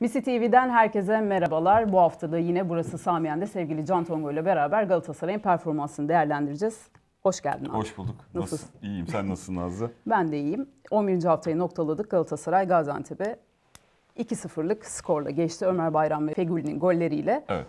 Misi TV'den herkese merhabalar. Bu hafta da yine burası Samiyen'de sevgili Can Tongo ile beraber Galatasaray'ın performansını değerlendireceğiz. Hoş geldin abi. Hoş bulduk. Nasılsın? Nasıl? İyiyim. Sen nasılsın Nazlı? ben de iyiyim. 11. haftayı noktaladık. Galatasaray Gaziantep'e 2-0'lık skorla geçti. Ömer Bayram ve Fegül'ün golleriyle. Evet.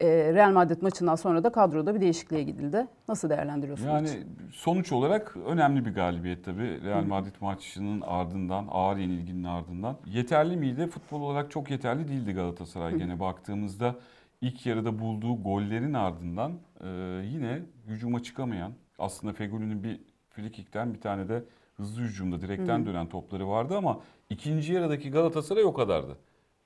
E, Real Madrid maçından sonra da kadroda bir değişikliğe gidildi. Nasıl değerlendiriyorsunuz? Yani sonuç olarak önemli bir galibiyet tabii. Real Madrid maçının ardından, ağır yenilginin ardından. Yeterli miydi? Futbol olarak çok yeterli değildi Galatasaray gene baktığımızda. ilk yarıda bulduğu gollerin ardından e, yine hücuma çıkamayan, aslında Fegül'ünün bir frikikten bir tane de hızlı hücumda direkten dönen topları vardı ama ikinci yarıdaki Galatasaray o kadardı.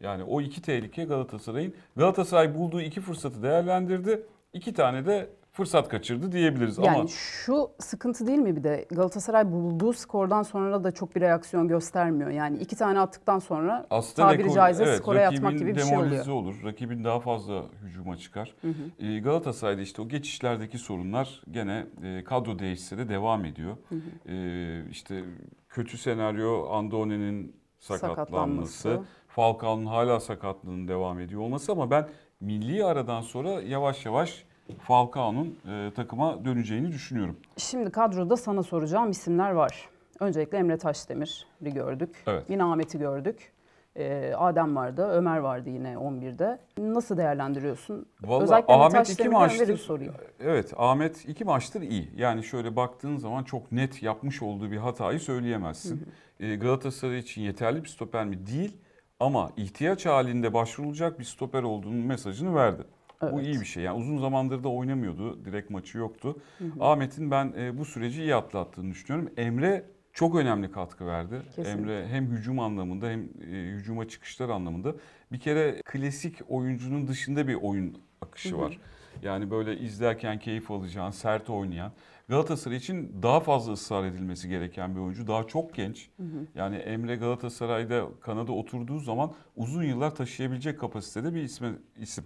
Yani o iki tehlike Galatasaray'ın. Galatasaray bulduğu iki fırsatı değerlendirdi. İki tane de fırsat kaçırdı diyebiliriz yani ama... şu sıkıntı değil mi bir de Galatasaray bulduğu skordan sonra da çok bir reaksiyon göstermiyor. Yani iki tane attıktan sonra Aslında tabiri rekor, caize evet, skora yatmak gibi bir şey oluyor. olur. Rakibin daha fazla hücuma çıkar. Hı hı. Ee, Galatasaray'da işte o geçişlerdeki sorunlar gene e, kadro değişse de devam ediyor. Hı hı. E, işte kötü senaryo Andone'nin sakatlanması. sakatlanması Falcao'nun hala sakatlığının devam ediyor olması ama ben milli aradan sonra yavaş yavaş Falcao'nun e, takıma döneceğini düşünüyorum. Şimdi kadroda sana soracağım isimler var. Öncelikle Emre Taşdemir'i gördük. Evet. Yine Ahmet'i gördük. E, Adem vardı, Ömer vardı yine 11'de. Nasıl değerlendiriyorsun? Vallahi Özellikle Ahmet iki maçtır, sorayım. Evet, Ahmet iki maçtır iyi. Yani şöyle baktığın zaman çok net yapmış olduğu bir hatayı söyleyemezsin. Hı hı. E, Galatasaray için yeterli bir stoper mi? Değil. Ama ihtiyaç halinde başvurulacak bir stoper olduğunu mesajını verdi. Evet. Bu iyi bir şey. Yani uzun zamandır da oynamıyordu. Direkt maçı yoktu. Ahmet'in ben e, bu süreci iyi atlattığını düşünüyorum. Emre çok önemli katkı verdi. Kesinlikle. Emre hem hücum anlamında hem e, hücuma çıkışlar anlamında. Bir kere klasik oyuncunun dışında bir oyun akışı Hı-hı. var. Yani böyle izlerken keyif alacağın, sert oynayan. Galatasaray için daha fazla ısrar edilmesi gereken bir oyuncu. Daha çok genç. Hı hı. Yani Emre Galatasaray'da kanada oturduğu zaman uzun yıllar taşıyabilecek kapasitede bir isme, isim.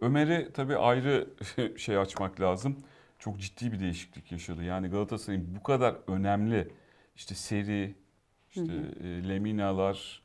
Ömer'i tabii ayrı şey açmak lazım. Çok ciddi bir değişiklik yaşadı. Yani Galatasaray'ın bu kadar önemli işte seri, işte hı hı. E, Leminalar,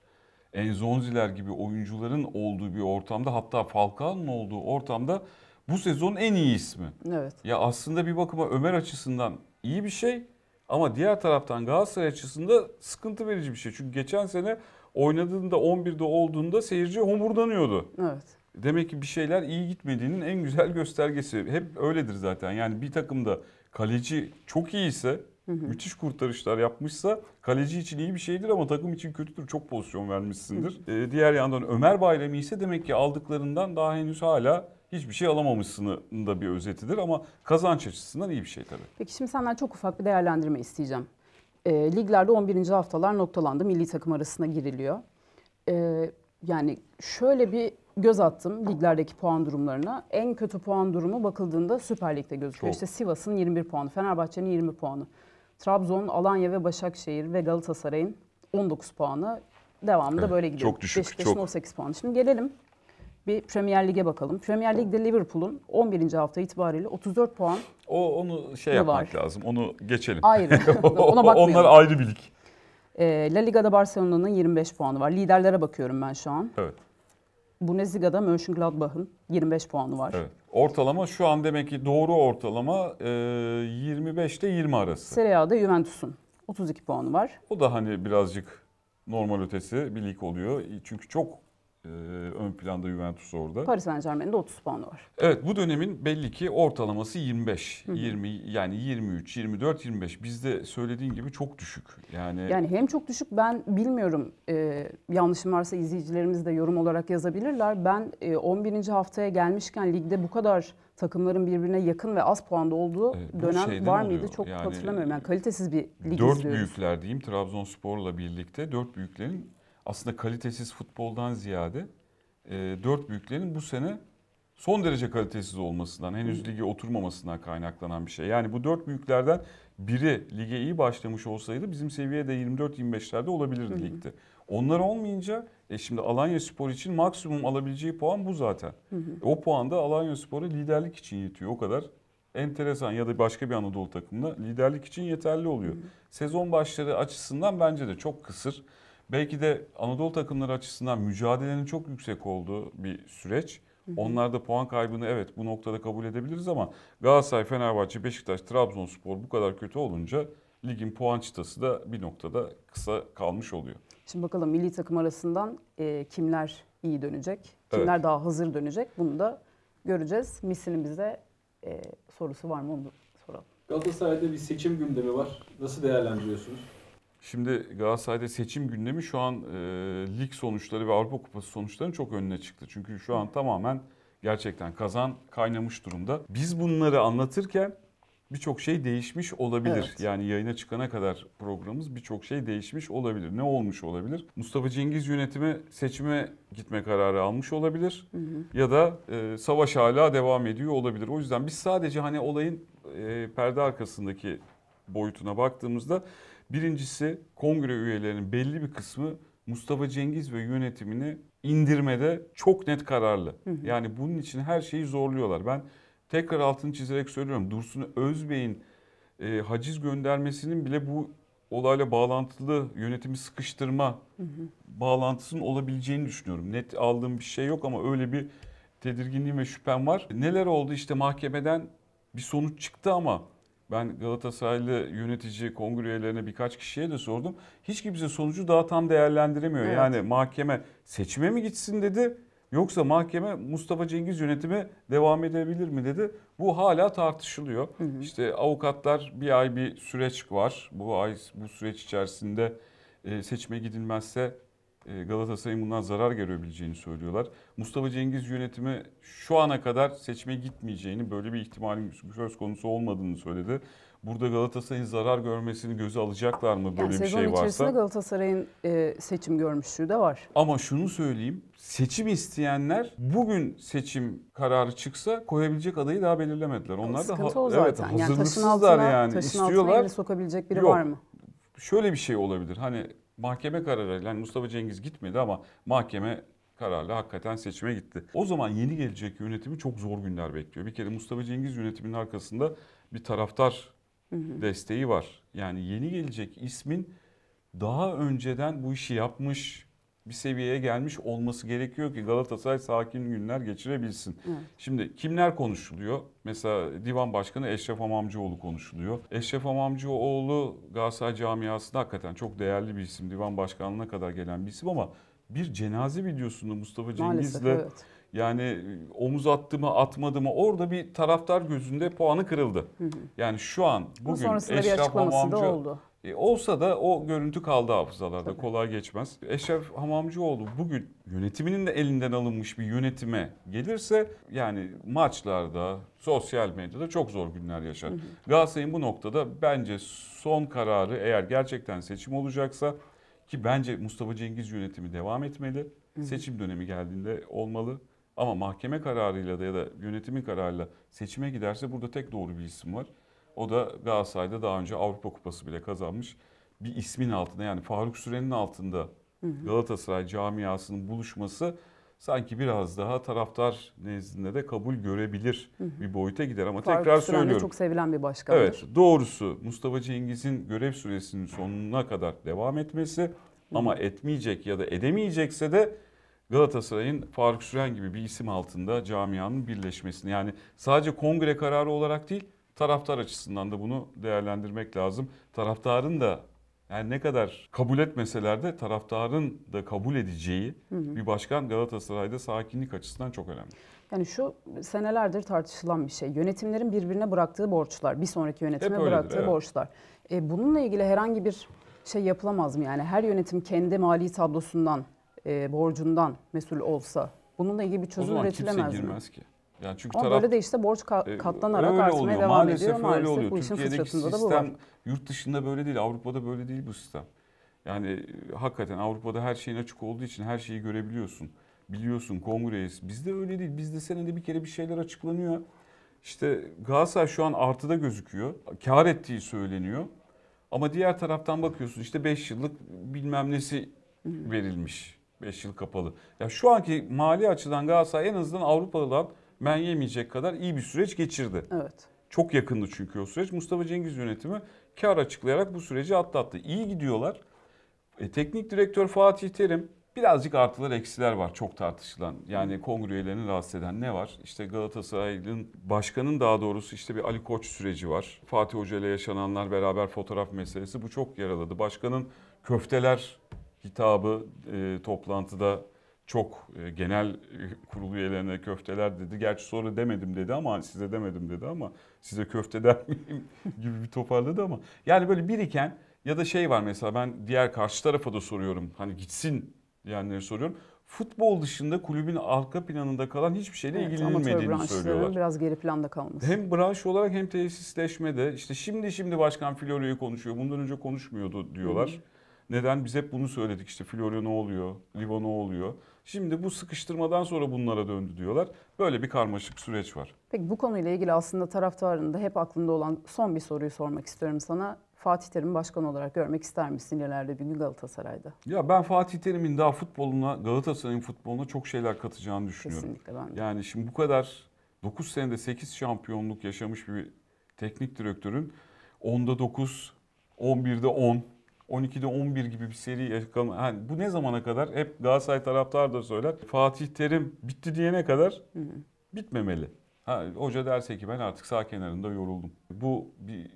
Enzonziler gibi oyuncuların olduğu bir ortamda hatta Falcao'nun olduğu ortamda bu sezonun en iyi ismi. Evet. Ya aslında bir bakıma Ömer açısından iyi bir şey ama diğer taraftan Galatasaray açısından sıkıntı verici bir şey. Çünkü geçen sene oynadığında 11'de olduğunda seyirci homurdanıyordu. Evet. Demek ki bir şeyler iyi gitmediğinin en güzel göstergesi. Hep öyledir zaten. Yani bir takımda kaleci çok iyiyse Hı müthiş kurtarışlar yapmışsa kaleci için iyi bir şeydir ama takım için kötüdür. Çok pozisyon vermişsindir. Ee, diğer yandan Ömer Bayram ise demek ki aldıklarından daha henüz hala hiçbir şey alamamışsının da bir özetidir ama kazanç açısından iyi bir şey tabii. Peki şimdi senden çok ufak bir değerlendirme isteyeceğim. E, liglerde 11. haftalar noktalandı. Milli takım arasına giriliyor. E, yani şöyle bir göz attım liglerdeki puan durumlarına. En kötü puan durumu bakıldığında Süper Lig'de gözüküyor. Çok. İşte Sivas'ın 21 puanı, Fenerbahçe'nin 20 puanı. Trabzon, Alanya ve Başakşehir ve Galatasaray'ın 19 puanı. Devamında evet, böyle gidiyor. Çok düşük. Beşiktaş'ın çok. 18 puanı. Şimdi gelelim bir Premier Lig'e bakalım. Premier Lig'de Liverpool'un 11. hafta itibariyle 34 puan O onu şey yapmak var? lazım. Onu geçelim. ayrı. Ona bakmayalım. Onlar ayrı bir lig. Ee, La Liga'da Barcelona'nın 25 puanı var. Liderlere bakıyorum ben şu an. Evet. Bundesliga'da Mönchengladbach'ın 25 puanı var. Evet. Ortalama şu an demek ki doğru ortalama e, 25 ile 20 arası. Serie A'da Juventus'un 32 puanı var. O da hani birazcık normal ötesi bir lig oluyor. Çünkü çok ee, ön planda Juventus orada. Paris Saint Germain'in de 30 puanı var. Evet bu dönemin belli ki ortalaması 25. Hı hı. 20 yani 23, 24, 25 bizde söylediğin gibi çok düşük. Yani Yani hem çok düşük ben bilmiyorum e, yanlışım varsa izleyicilerimiz de yorum olarak yazabilirler. Ben e, 11. haftaya gelmişken ligde bu kadar takımların birbirine yakın ve az puanda olduğu e, dönem var mıydı oluyor. çok yani, hatırlamıyorum. Yani kalitesiz bir lig dört izliyoruz. Dört büyükler diyeyim Trabzonspor'la birlikte dört büyüklerin aslında kalitesiz futboldan ziyade e, dört büyüklerin bu sene son derece kalitesiz olmasından, henüz lige oturmamasından kaynaklanan bir şey. Yani bu dört büyüklerden biri lige iyi başlamış olsaydı bizim seviyede 24-25'lerde olabilirdi hı ligde. Onlar olmayınca e şimdi Alanya Spor için maksimum alabileceği puan bu zaten. Hı hı. o puan da Alanya Spor'a liderlik için yetiyor. O kadar enteresan ya da başka bir Anadolu takımda liderlik için yeterli oluyor. Hı hı. Sezon başları açısından bence de çok kısır. Belki de Anadolu takımları açısından mücadelenin çok yüksek olduğu bir süreç. Hı hı. Onlarda puan kaybını evet bu noktada kabul edebiliriz ama Galatasaray, Fenerbahçe, Beşiktaş, Trabzonspor bu kadar kötü olunca ligin puan çıtası da bir noktada kısa kalmış oluyor. Şimdi bakalım milli takım arasından e, kimler iyi dönecek, kimler evet. daha hazır dönecek bunu da göreceğiz. Misli'nin bize e, sorusu var mı onu soralım. Galatasaray'da bir seçim gündemi var. Nasıl değerlendiriyorsunuz? Şimdi Galatasaray'da seçim gündemi şu an e, lig sonuçları ve Avrupa Kupası sonuçlarının çok önüne çıktı. Çünkü şu an tamamen gerçekten kazan kaynamış durumda. Biz bunları anlatırken birçok şey değişmiş olabilir. Evet. Yani yayına çıkana kadar programımız birçok şey değişmiş olabilir. Ne olmuş olabilir? Mustafa Cengiz yönetimi seçime gitme kararı almış olabilir. Hı hı. Ya da e, savaş hala devam ediyor olabilir. O yüzden biz sadece hani olayın e, perde arkasındaki boyutuna baktığımızda Birincisi kongre üyelerinin belli bir kısmı Mustafa Cengiz ve yönetimini indirmede çok net kararlı. Hı hı. Yani bunun için her şeyi zorluyorlar. Ben tekrar altını çizerek söylüyorum. Dursun Özbey'in e, haciz göndermesinin bile bu olayla bağlantılı yönetimi sıkıştırma hı hı. bağlantısının olabileceğini düşünüyorum. Net aldığım bir şey yok ama öyle bir tedirginliğim ve şüphem var. Neler oldu işte mahkemeden bir sonuç çıktı ama ben Galatasaraylı yönetici kongre üyelerine birkaç kişiye de sordum. Hiç kimse sonucu daha tam değerlendiremiyor. Evet. Yani mahkeme seçime mi gitsin dedi yoksa mahkeme Mustafa Cengiz yönetimi devam edebilir mi dedi. Bu hala tartışılıyor. Hı hı. İşte avukatlar bir ay bir süreç var. Bu ay bu süreç içerisinde e, seçime gidilmezse e, Galatasaray'ın bundan zarar görebileceğini söylüyorlar. Mustafa Cengiz yönetimi şu ana kadar seçime gitmeyeceğini, böyle bir ihtimalin söz konusu olmadığını söyledi. Burada Galatasaray'ın zarar görmesini göze alacaklar mı böyle yani bir şey varsa? Sezon içerisinde Galatasaray'ın e, seçim görmüşlüğü de var. Ama şunu söyleyeyim, seçim isteyenler bugün seçim kararı çıksa koyabilecek adayı daha belirlemediler. Onlar Sıkıntı da ha- evet hazırlıksızlar yani. Taşın altına, yani. Taşın İstiyorlar. altına sokabilecek biri Yok. var mı? Şöyle bir şey olabilir. Hani mahkeme kararıyla yani Mustafa Cengiz gitmedi ama mahkeme kararla hakikaten seçime gitti. O zaman yeni gelecek yönetimi çok zor günler bekliyor. Bir kere Mustafa Cengiz yönetiminin arkasında bir taraftar hı desteği var. Yani yeni gelecek ismin daha önceden bu işi yapmış, bir seviyeye gelmiş olması gerekiyor ki Galatasaray sakin günler geçirebilsin. Evet. Şimdi kimler konuşuluyor? Mesela Divan Başkanı Eşref Amamcıoğlu konuşuluyor. Eşref Amamcıoğlu Galatasaray camiasında hakikaten çok değerli bir isim. Divan Başkanlığı'na kadar gelen bir isim ama bir cenaze videosunda Mustafa Cengiz'le evet. yani e, omuz attı mı atmadı mı orada bir taraftar gözünde puanı kırıldı. Hı hı. Yani şu an bugün Eşref Amamcıoğlu e, olsa da o görüntü kaldı hafızalarda. Tabii. Kolay geçmez. Eşref Hamamcıoğlu bugün yönetiminin de elinden alınmış bir yönetime gelirse yani maçlarda, sosyal medyada çok zor günler yaşar. Galatasaray'ın bu noktada bence son kararı eğer gerçekten seçim olacaksa ki bence Mustafa Cengiz yönetimi devam etmeli. Hı. Seçim dönemi geldiğinde olmalı. Ama mahkeme kararıyla da ya da yönetimin kararıyla seçime giderse burada tek doğru bir isim var. O da Galatasaray'da daha önce Avrupa Kupası bile kazanmış bir ismin altında yani Faruk Süren'in altında Galatasaray camiasının buluşması sanki biraz daha taraftar nezdinde de kabul görebilir bir boyuta gider ama Faruk tekrar Süren söylüyorum. çok sevilen bir başkandır. Evet, doğrusu Mustafa Cengiz'in görev süresinin sonuna kadar devam etmesi ama etmeyecek ya da edemeyecekse de Galatasaray'ın Faruk Süren gibi bir isim altında camianın birleşmesini yani sadece kongre kararı olarak değil Taraftar açısından da bunu değerlendirmek lazım. Taraftarın da yani ne kadar kabul etmeseler de taraftarın da kabul edeceği hı hı. bir başkan Galatasaray'da sakinlik açısından çok önemli. Yani şu senelerdir tartışılan bir şey. Yönetimlerin birbirine bıraktığı borçlar, bir sonraki yönetime öyledir, bıraktığı evet. borçlar. E, bununla ilgili herhangi bir şey yapılamaz mı? Yani her yönetim kendi mali tablosundan, e, borcundan mesul olsa bununla ilgili bir çözüm üretilemez mi? O zaman kimse girmez mi? ki. Yani çünkü Ama taraf, böyle de işte borç ka- e, katlanarak öyle artmaya oluyor. devam maalesef ediyor. Maalesef oluyor. Bu işin Türkiye'deki sistem yurt dışında böyle değil, Avrupa'da böyle değil bu sistem. Yani e, hakikaten Avrupa'da her şeyin açık olduğu için her şeyi görebiliyorsun. Biliyorsun kongreyiz. Bizde öyle değil. Bizde senede bir kere bir şeyler açıklanıyor. İşte Galatasaray şu an artıda gözüküyor. Kar ettiği söyleniyor. Ama diğer taraftan bakıyorsun işte 5 yıllık bilmem nesi verilmiş. 5 yıl kapalı. Ya şu anki mali açıdan Galatasaray en azından Avrupa'dan men yemeyecek kadar iyi bir süreç geçirdi. Evet. Çok yakındı çünkü o süreç. Mustafa Cengiz yönetimi kar açıklayarak bu süreci atlattı. İyi gidiyorlar. E, teknik direktör Fatih Terim birazcık artılar eksiler var çok tartışılan. Yani kongre üyelerini rahatsız eden ne var? İşte Galatasaray'ın başkanın daha doğrusu işte bir Ali Koç süreci var. Fatih Hoca ile yaşananlar beraber fotoğraf meselesi bu çok yaraladı. Başkanın köfteler hitabı e, toplantıda çok e, genel e, kurulu üyelerine köfteler dedi. Gerçi sonra demedim dedi ama hani size demedim dedi ama size köfte der miyim gibi bir toparladı ama. Yani böyle biriken ya da şey var mesela ben diğer karşı tarafa da soruyorum. Hani gitsin diyenleri soruyorum. Futbol dışında kulübün arka planında kalan hiçbir şeyle evet, ilgilenilmediğini söylüyorlar. biraz geri planda kalması. Hem branş olarak hem tesisleşmede işte şimdi şimdi başkan Filore'yi konuşuyor. Bundan önce konuşmuyordu diyorlar. Hı-hı neden? Biz hep bunu söyledik işte Florya ne oluyor, Liva ne oluyor. Şimdi bu sıkıştırmadan sonra bunlara döndü diyorlar. Böyle bir karmaşık süreç var. Peki bu konuyla ilgili aslında taraftarın da hep aklında olan son bir soruyu sormak istiyorum sana. Fatih Terim başkan olarak görmek ister misin ileride bir gün Galatasaray'da? Ya ben Fatih Terim'in daha futboluna, Galatasaray'ın futboluna çok şeyler katacağını düşünüyorum. Kesinlikle ben de. Yani şimdi bu kadar 9 senede 8 şampiyonluk yaşamış bir teknik direktörün 10'da 9, 11'de 10 12'de 11 gibi bir seri yakalama. Yani bu ne zamana kadar? Hep Galatasaray taraftar da söyler. Fatih Terim bitti diyene kadar bitmemeli. Ha, hoca derse ki ben artık sağ kenarında yoruldum. Bu bir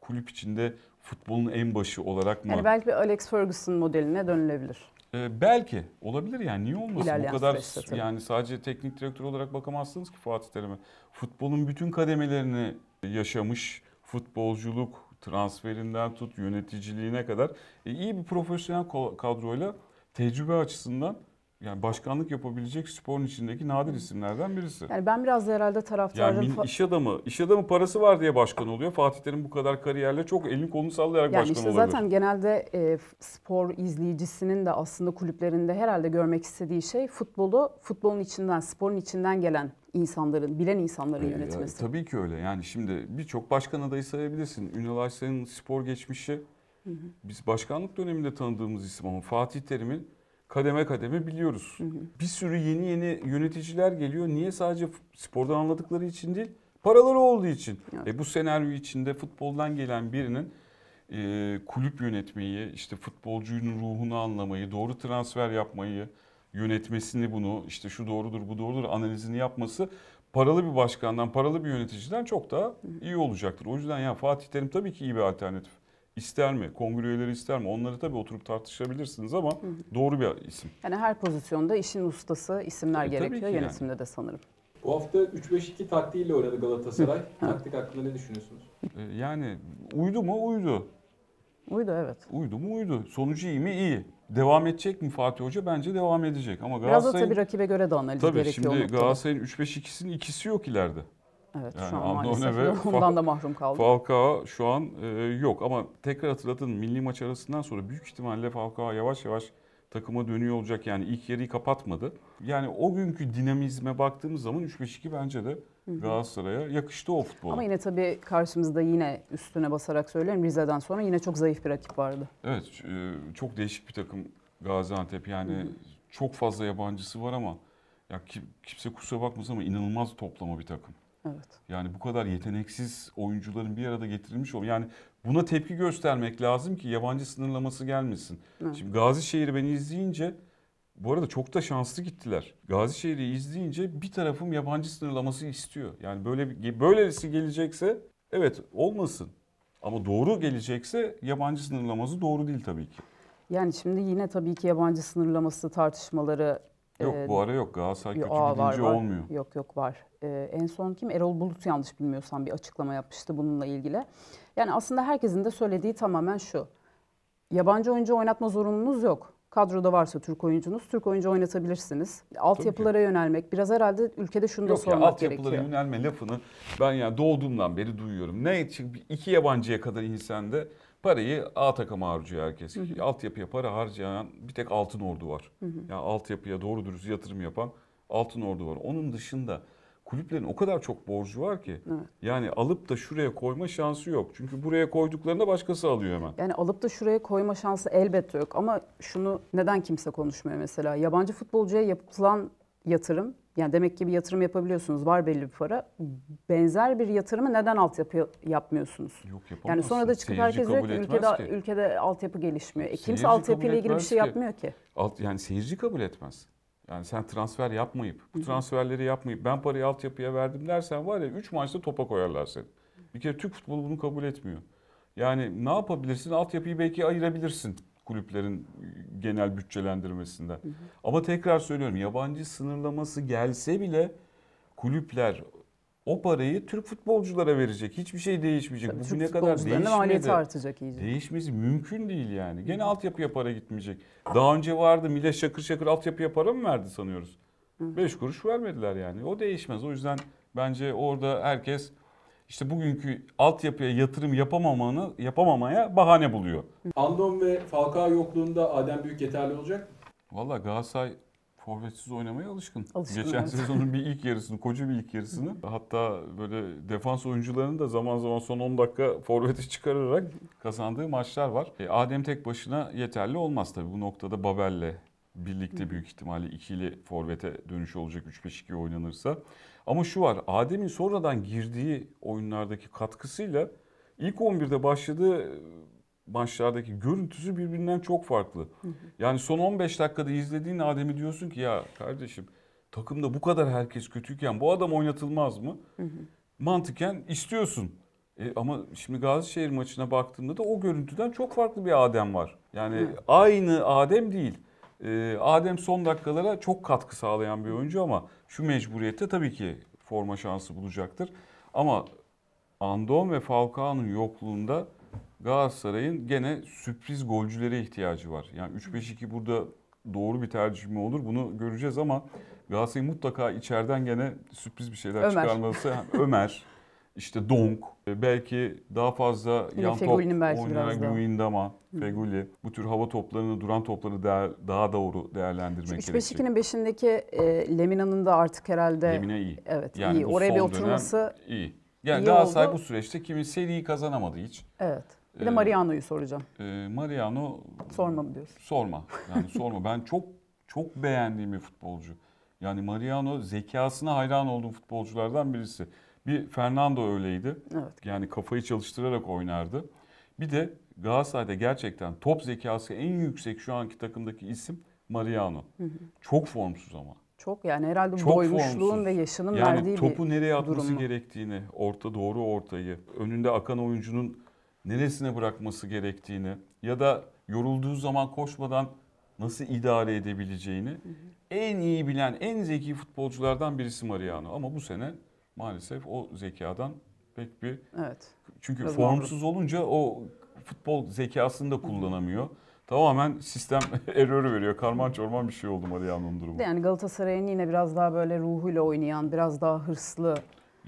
kulüp içinde futbolun en başı olarak mı? Yani belki bir Alex Ferguson modeline dönülebilir. Ee, belki olabilir yani niye olmasın İlerleyen bu kadar süreçte, yani sadece teknik direktör olarak bakamazsınız ki Fatih Terim'e. Futbolun bütün kademelerini yaşamış futbolculuk, transferinden tut yöneticiliğine kadar e, iyi bir profesyonel kadroyla tecrübe açısından yani başkanlık yapabilecek sporun içindeki nadir isimlerden birisi. Yani ben biraz da herhalde taraftarım. Yani iş adamı, iş adamı parası var diye başkan oluyor. Fatih Terim bu kadar kariyerle çok elini kolunu sallayarak yani başkan işte olabilir. Zaten genelde e, spor izleyicisinin de aslında kulüplerinde herhalde görmek istediği şey futbolu, futbolun içinden, sporun içinden gelen insanların, bilen insanların Hayır, yönetmesi. Ya, tabii ki öyle. Yani şimdi birçok başkan adayı sayabilirsin. Ünal Aysay'ın spor geçmişi hı hı. biz başkanlık döneminde tanıdığımız isim ama Fatih Terim'in kademe kademe biliyoruz. Hı hı. Bir sürü yeni yeni yöneticiler geliyor. Niye sadece spordan anladıkları için değil, paraları olduğu için. Evet. E, bu senaryo içinde futboldan gelen birinin e, kulüp yönetmeyi, işte futbolcunun ruhunu anlamayı, doğru transfer yapmayı, yönetmesini bunu işte şu doğrudur bu doğrudur analizini yapması paralı bir başkandan paralı bir yöneticiden çok daha iyi olacaktır. O yüzden ya Fatih Terim tabii ki iyi bir alternatif. İster mi? Kongre üyeleri ister mi? Onları tabii oturup tartışabilirsiniz ama doğru bir isim. Yani her pozisyonda işin ustası isimler e, gerekiyor yönetimde de sanırım. Bu hafta 3-5-2 taktiğiyle oynadı Galatasaray. Taktik hakkında ne düşünüyorsunuz? E, yani uydu mu? Uydu. Uydu evet. Uydu mu? Uydu. Sonucu iyi mi? İyi. Devam edecek mi Fatih Hoca? Bence devam edecek. Ama Galatasaray'ın... Biraz da tabii rakibe göre de analiz tabii, gerekiyor. Tabii şimdi Galatasaray'ın 3-5-2'sinin ikisi yok ileride. Evet yani şu an Andone maalesef ondan da mahrum kaldı. Falcao şu an e, yok ama tekrar hatırlatın milli maç arasından sonra büyük ihtimalle Falcao yavaş yavaş takıma dönüyor olacak. Yani ilk yeri kapatmadı. Yani o günkü dinamizme baktığımız zaman 3-5-2 bence de Galatasaray'a yakıştı o futbol. Ama yine tabii karşımızda yine üstüne basarak söylerim Rize'den sonra yine çok zayıf bir rakip vardı. Evet e, çok değişik bir takım Gaziantep yani Hı-hı. çok fazla yabancısı var ama ya kimse kusura bakmasın ama inanılmaz toplama bir takım. Evet. Yani bu kadar yeteneksiz oyuncuların bir arada getirilmiş olması yani Buna tepki göstermek lazım ki yabancı sınırlaması gelmesin. Evet. Şimdi Gazişehir'i ben izleyince bu arada çok da şanslı gittiler. Gazişehir'i izleyince bir tarafım yabancı sınırlaması istiyor. Yani böyle böylesi gelecekse evet olmasın. Ama doğru gelecekse yabancı sınırlaması doğru değil tabii ki. Yani şimdi yine tabii ki yabancı sınırlaması tartışmaları Yok ee, bu ara yok Galatasaray kötü Aa, gidince var. olmuyor. Yok yok var. Ee, en son kim? Erol Bulut yanlış bilmiyorsam bir açıklama yapmıştı bununla ilgili. Yani aslında herkesin de söylediği tamamen şu. Yabancı oyuncu oynatma zorunluluğunuz yok. Kadroda varsa Türk oyuncunuz, Türk oyuncu oynatabilirsiniz. Altyapılara yönelmek, biraz herhalde ülkede şunu da Yok ya sormak gerekiyor. altyapılara yönelme lafını ben yani doğduğumdan beri duyuyorum. Ne için iki yabancıya kadar insanda parayı A takıma harcıyor herkes. Hı hı. Altyapıya para harcayan bir tek Altın Ordu var. Hı hı. Yani altyapıya doğru dürüst yatırım yapan Altın Ordu var. Onun dışında kulüplerin o kadar çok borcu var ki. Evet. Yani alıp da şuraya koyma şansı yok. Çünkü buraya koyduklarında başkası alıyor hemen. Yani alıp da şuraya koyma şansı elbette yok ama şunu neden kimse konuşmuyor mesela? Yabancı futbolcuya yapılan yatırım yani demek ki bir yatırım yapabiliyorsunuz. Var belli bir para. Benzer bir yatırımı neden altyapı yapmıyorsunuz? Yok yapamazsın. Yani sonra da çıkıp herkes diyor ki ülkede, ki. ülkede altyapı gelişmiyor. E, kimse altyapı ile ilgili bir şey yapmıyor ki. Alt, yani seyirci kabul etmez. Yani sen transfer yapmayıp, bu transferleri yapmayıp ben parayı altyapıya verdim dersen var ya 3 maçta topa koyarlar seni. Bir kere Türk futbolu bunu kabul etmiyor. Yani ne yapabilirsin? Altyapıyı belki ayırabilirsin kulüplerin genel bütçelendirmesinde. Hı hı. Ama tekrar söylüyorum yabancı sınırlaması gelse bile kulüpler o parayı Türk futbolculara verecek. Hiçbir şey değişmeyecek. Tabii, Bugüne Türk kadar değişmedi. artacak iyice. Değişmesi mümkün değil yani. Gene Hı. altyapıya para gitmeyecek. Daha önce vardı Mile Şakır Şakır altyapıya para mı verdi sanıyoruz? 5 kuruş vermediler yani. O değişmez. O yüzden bence orada herkes işte bugünkü altyapıya yatırım yapamamanı yapamamaya bahane buluyor. Andon ve Falcao yokluğunda Adem Büyük yeterli olacak mı? Valla Galatasaray forvetsiz oynamaya alışkın. alışkın Geçen evet. sezonun bir ilk yarısını, koca bir ilk yarısını hatta böyle defans oyuncularını da zaman zaman son 10 dakika forveti çıkararak kazandığı maçlar var. E, Adem tek başına yeterli olmaz tabii. Bu noktada Babel'le birlikte büyük ihtimalle ikili forvete dönüş olacak 3-5-2 oynanırsa. Ama şu var Adem'in sonradan girdiği oyunlardaki katkısıyla ilk 11'de başladığı maçlardaki görüntüsü birbirinden çok farklı. Yani son 15 dakikada izlediğin Adem'i diyorsun ki ya kardeşim takımda bu kadar herkes kötüyken bu adam oynatılmaz mı? Mantıken istiyorsun. E ama şimdi Gazişehir maçına baktığımda da o görüntüden çok farklı bir Adem var. Yani aynı Adem değil. Ee, Adem son dakikalara çok katkı sağlayan bir oyuncu ama şu mecburiyette tabii ki forma şansı bulacaktır. Ama Andon ve Falcao'nun yokluğunda Galatasaray'ın gene sürpriz golcülere ihtiyacı var. Yani 3-5-2 burada doğru bir tercih mi olur bunu göreceğiz ama Galatasaray mutlaka içeriden gene sürpriz bir şeyler Ömer. çıkarması. Ömer işte Donk, e, belki daha fazla Yine yan top oynayan Guindama, Feguli. Bu tür hava toplarını, duran topları değer, daha doğru değerlendirmek Şu 3 gerekecek. 3-5-2'nin 5'indeki e, Lemina'nın da artık herhalde... Lemina iyi. Evet yani iyi. Oraya bir oturması iyi. Yani iyi Galatasaray bu süreçte kimin seriyi kazanamadı hiç. Evet. Bir de ee, Mariano'yu soracağım. E, Mariano... Sorma mı diyorsun? Sorma. Yani sorma. ben çok çok beğendiğim bir futbolcu. Yani Mariano zekasına hayran olduğum futbolculardan birisi. Bir Fernando öyleydi. Evet. Yani kafayı çalıştırarak oynardı. Bir de Galatasaray'da gerçekten top zekası en yüksek şu anki takımdaki isim Mariano. Hı hı. Çok formsuz ama. Çok yani herhalde Çok doymuşluğun formsuz. ve yaşının yani verdiği topu nereye atması durumu. gerektiğini, orta doğru ortayı, önünde akan oyuncunun neresine bırakması gerektiğini ya da yorulduğu zaman koşmadan nasıl idare edebileceğini hı hı. en iyi bilen, en zeki futbolculardan birisi Mariano ama bu sene maalesef o zekadan pek bir... Evet. Çünkü Tabii formsuz doğru. olunca o futbol zekasını da kullanamıyor. Tamamen sistem error veriyor. Karman çorman bir şey oldu Mariano'nun durumu. Yani Galatasaray'ın yine biraz daha böyle ruhuyla oynayan, biraz daha hırslı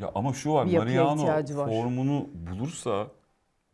ya ama şu var Mariano var. formunu bulursa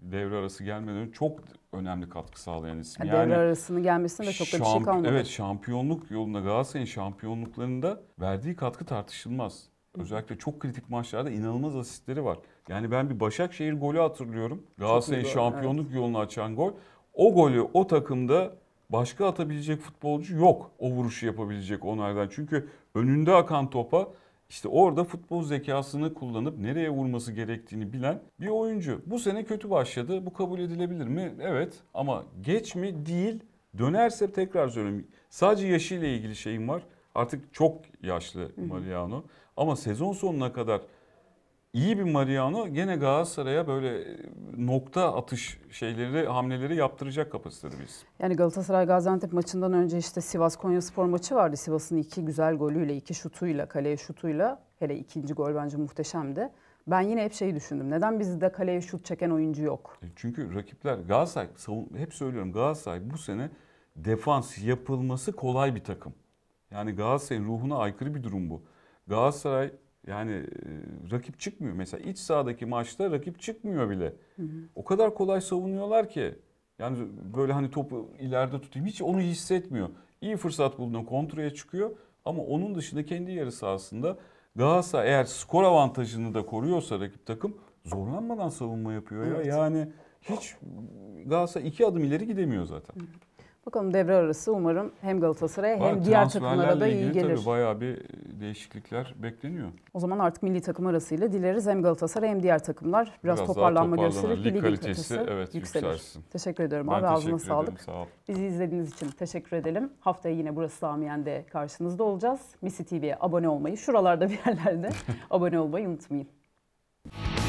devre arası gelmeden çok önemli katkı sağlayan isim. Yani, devre arasını gelmesine de çok da bir şey kalmadı. Evet şampiyonluk yolunda Galatasaray'ın şampiyonluklarında verdiği katkı tartışılmaz. Özellikle çok kritik maçlarda inanılmaz asistleri var. Yani ben bir Başakşehir golü hatırlıyorum. Galatasaray'ın şampiyonluk evet. yolunu açan gol. O golü o takımda başka atabilecek futbolcu yok. O vuruşu yapabilecek onlardan. Çünkü önünde akan topa işte orada futbol zekasını kullanıp nereye vurması gerektiğini bilen bir oyuncu. Bu sene kötü başladı. Bu kabul edilebilir mi? Evet. Ama geç mi? Değil. Dönerse tekrar söylüyorum. Sadece yaşıyla ilgili şeyim var. Artık çok yaşlı Mariano. Ama sezon sonuna kadar iyi bir Mariano gene Galatasaray'a böyle e, nokta atış şeyleri, hamleleri yaptıracak kapasitede biz. Yani Galatasaray Gaziantep maçından önce işte Sivas Konyaspor maçı vardı. Sivas'ın iki güzel golüyle, iki şutuyla, kaleye şutuyla. Hele ikinci gol bence muhteşemdi. Ben yine hep şeyi düşündüm. Neden bizde kaleye şut çeken oyuncu yok? E, çünkü rakipler Galatasaray, hep söylüyorum Galatasaray bu sene defans yapılması kolay bir takım. Yani Galatasaray'ın ruhuna aykırı bir durum bu. Galatasaray yani e, rakip çıkmıyor. Mesela iç sahadaki maçta rakip çıkmıyor bile. Hı hı. O kadar kolay savunuyorlar ki. Yani böyle hani topu ileride tutayım hiç onu hissetmiyor. İyi fırsat bulduğunda kontraya çıkıyor ama onun dışında kendi yarı sahasında Galatasaray eğer skor avantajını da koruyorsa rakip takım zorlanmadan savunma yapıyor evet. ya. Yani hiç Galatasaray iki adım ileri gidemiyor zaten. Hı hı. Bakalım devre arası umarım hem Galatasaray'a hem diğer takımlara da iyi gelir. Tabii bayağı bir değişiklikler bekleniyor. O zaman artık milli takım arasıyla dileriz hem Galatasaray hem diğer takımlar biraz, biraz toparlanma gösterir. Lig, lig kalitesi, kalitesi evet, yükselir. Yükselsin. Teşekkür ediyorum ben abi teşekkür ağzına ederim, sağlık. Sağ ol. Bizi izlediğiniz için teşekkür edelim. Haftaya yine burası Samiyen'de karşınızda olacağız. Misi TV'ye abone olmayı, şuralarda bir yerlerde abone olmayı unutmayın.